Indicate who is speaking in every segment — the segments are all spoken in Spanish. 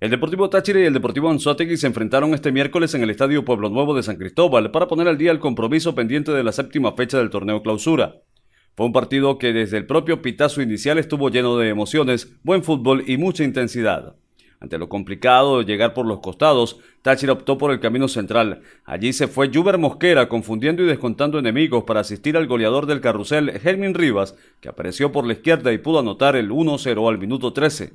Speaker 1: El Deportivo Táchira y el Deportivo Anzuategui se enfrentaron este miércoles en el Estadio Pueblo Nuevo de San Cristóbal para poner al día el compromiso pendiente de la séptima fecha del torneo clausura. Fue un partido que desde el propio pitazo inicial estuvo lleno de emociones, buen fútbol y mucha intensidad. Ante lo complicado de llegar por los costados, Táchira optó por el camino central. Allí se fue Juber Mosquera confundiendo y descontando enemigos para asistir al goleador del carrusel, Germín Rivas, que apareció por la izquierda y pudo anotar el 1-0 al minuto 13.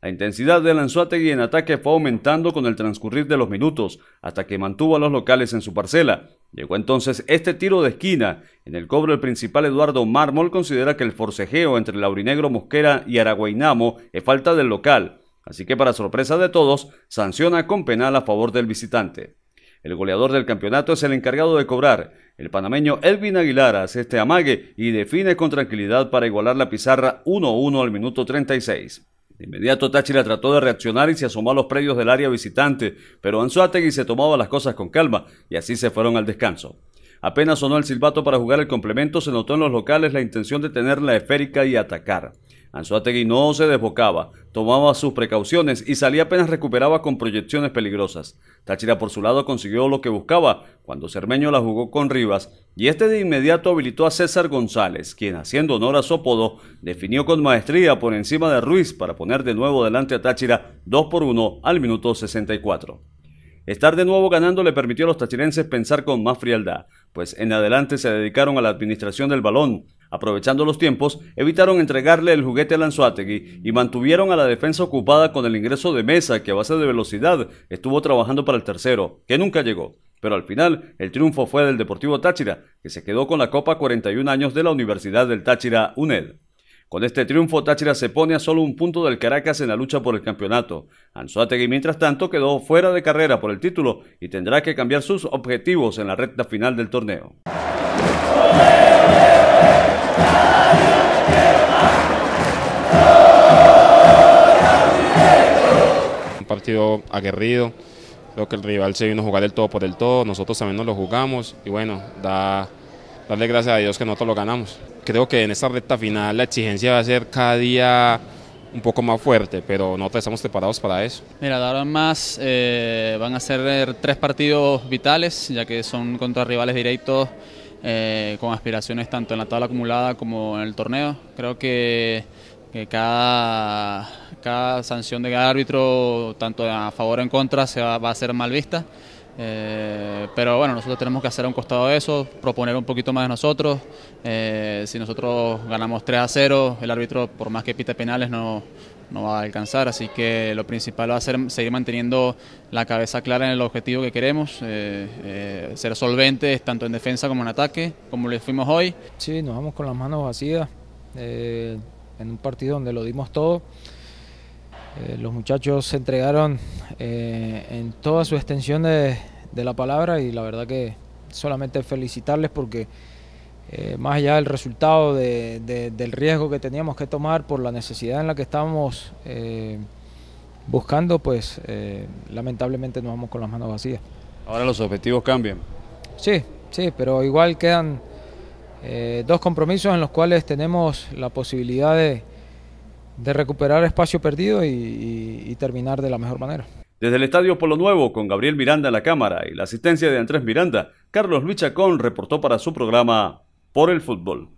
Speaker 1: La intensidad de Lanzuategui en ataque fue aumentando con el transcurrir de los minutos, hasta que mantuvo a los locales en su parcela. Llegó entonces este tiro de esquina. En el cobro el principal Eduardo Mármol considera que el forcejeo entre Laurinegro Mosquera y Araguainamo es falta del local. Así que para sorpresa de todos, sanciona con penal a favor del visitante. El goleador del campeonato es el encargado de cobrar. El panameño Elvin Aguilar hace este amague y define con tranquilidad para igualar la pizarra 1-1 al minuto 36. De inmediato Táchira trató de reaccionar y se asomó a los predios del área visitante, pero Anzuategui se tomaba las cosas con calma y así se fueron al descanso. Apenas sonó el silbato para jugar el complemento, se notó en los locales la intención de tener la esférica y atacar. Anzuategui no se desbocaba, tomaba sus precauciones y salía apenas recuperaba con proyecciones peligrosas. Táchira por su lado consiguió lo que buscaba cuando Cermeño la jugó con Rivas y este de inmediato habilitó a César González, quien haciendo honor a su apodo, definió con maestría por encima de Ruiz para poner de nuevo delante a Táchira 2 por 1 al minuto 64. Estar de nuevo ganando le permitió a los tachirenses pensar con más frialdad pues en adelante se dedicaron a la administración del balón. Aprovechando los tiempos, evitaron entregarle el juguete a Lanzuategui y mantuvieron a la defensa ocupada con el ingreso de Mesa, que a base de velocidad estuvo trabajando para el tercero, que nunca llegó. Pero al final, el triunfo fue del Deportivo Táchira, que se quedó con la Copa 41 años de la Universidad del Táchira, UNED. Con este triunfo, Táchira se pone a solo un punto del Caracas en la lucha por el campeonato. Anzuategui, mientras tanto, quedó fuera de carrera por el título y tendrá que cambiar sus objetivos en la recta final del torneo.
Speaker 2: Un partido aguerrido. Creo que el rival se vino a jugar del todo por el todo. Nosotros también nos lo jugamos y bueno, da, darle gracias a Dios que nosotros lo ganamos creo que en esta recta final la exigencia va a ser cada día un poco más fuerte, pero nosotros estamos preparados para eso. Mira, de ahora más eh, van a ser tres partidos vitales, ya que son contra rivales directos eh, con aspiraciones tanto en la tabla acumulada como en el torneo. Creo que, cada, cada sanción de cada árbitro, tanto a favor o en contra, se va, va a ser mal vista. Eh, pero bueno, nosotros tenemos que hacer a un costado eso, proponer un poquito más de nosotros. Eh, si nosotros ganamos 3 a 0, el árbitro, por más que pite penales, no, no va a alcanzar. Así que lo principal va a ser seguir manteniendo la cabeza clara en el objetivo que queremos, eh, ser solventes tanto en defensa como en ataque, como lo fuimos hoy.
Speaker 3: Sí, nos vamos con las manos vacías en un partido donde lo dimos todo. Eh, los muchachos se entregaron eh, en toda su extensión de, la palabra y la verdad que solamente felicitarles porque eh, más allá del resultado del riesgo que teníamos que tomar por la necesidad en la que estábamos buscando, pues lamentablemente nos vamos con las manos vacías.
Speaker 1: Ahora los objetivos cambian.
Speaker 3: Sí, sí, pero igual quedan dos compromisos en los cuales tenemos la posibilidad de, de recuperar espacio perdido y, terminar de la mejor manera.
Speaker 1: Desde el Estadio Polo Nuevo, con Gabriel Miranda en la cámara y la asistencia de Andrés Miranda, Carlos Luis Chacón reportó para su programa Por el Fútbol.